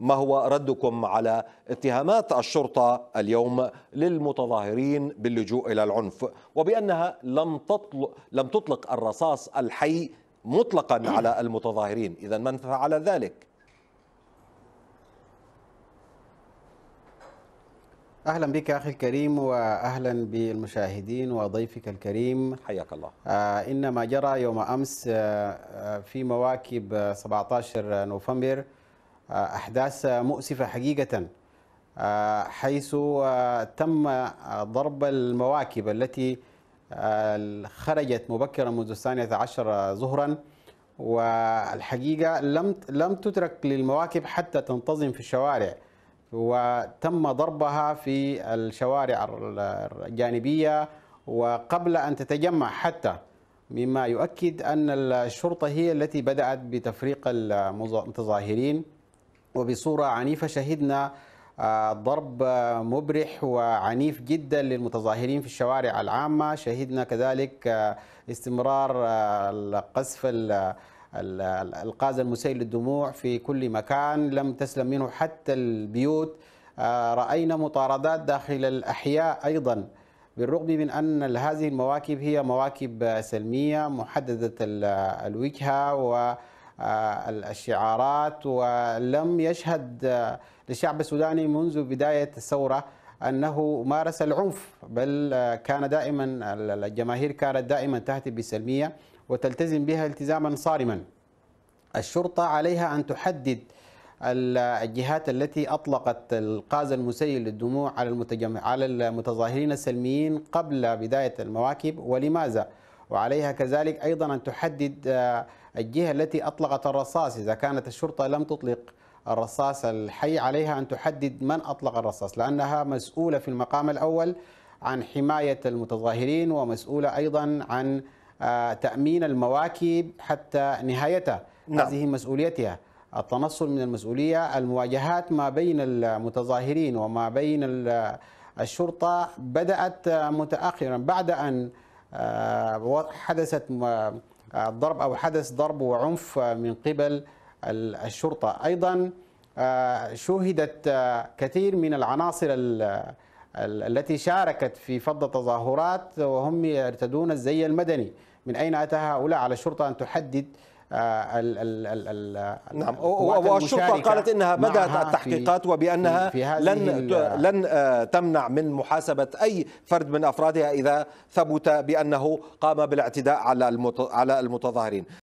ما هو ردكم على اتهامات الشرطة اليوم للمتظاهرين باللجوء إلى العنف وبأنها لم تطلق, لم تطلق الرصاص الحي مطلقا على المتظاهرين إذا من فعل ذلك؟ اهلا بك اخي الكريم واهلا بالمشاهدين وضيفك الكريم حياك الله آه ان ما جرى يوم امس آه, آه، في مواكب 17 نوفمبر أحداث مؤسفة حقيقة آه، حيث آه، تم آه، ضرب المواكب التي خرجت مبكرا منذ الثانية عشر ظهرا والحقيقة لم لم تترك للمواكب حتى تنتظم في الشوارع وتم ضربها في الشوارع الجانبية وقبل أن تتجمع حتى مما يؤكد أن الشرطة هي التي بدأت بتفريق المتظاهرين وبصورة عنيفة شهدنا آه، ضرب مبرح وعنيف جدا للمتظاهرين في الشوارع العامة شهدنا كذلك آه، استمرار آه، القذف القاز المسيل للدموع في كل مكان لم تسلم منه حتى البيوت رأينا مطاردات داخل الأحياء أيضا بالرغم من أن هذه المواكب هي مواكب سلمية محددة الوجهة و آه، الشعارات ولم يشهد الشعب آه، السوداني منذ بداية الثورة أنه مارس العنف بل آه، كان دائما الجماهير كانت دائما تهتف بالسلمية وتلتزم بها التزاما صارما الشرطة عليها أن تحدد الجهات التي أطلقت القاز المسيل للدموع على, على المتظاهرين السلميين قبل بداية المواكب ولماذا؟ وعليها كذلك أيضا أن تحدد آه، الجهة التي أطلقت الرصاص إذا كانت الشرطة لم تطلق الرصاص الحي عليها أن تحدد من أطلق الرصاص لأنها مسؤولة في المقام الأول عن حماية المتظاهرين ومسؤولة أيضا عن آه، تأمين المواكب حتى نهايتها نعم. هذه مسؤوليتها التنصل من المسؤولية المواجهات ما بين المتظاهرين وما بين آه، الشرطة بدأت متأخرا بعد أن آه، حدثت آه، ضرب أو حدث ضرب وعنف من قبل الشرطة أيضا آه، شوهدت كثير من العناصر التي شاركت في فض تظاهرات وهم يرتدون الزي المدني من أين أتى هؤلاء على الشرطة أن تحدد آه، ال ال ال ال نعم والشرطه قالت انها بدات التحقيقات وبانها في في لن لن آه، تمنع من محاسبه اي فرد من افرادها اذا ثبت بانه قام بالاعتداء على على المتظاهرين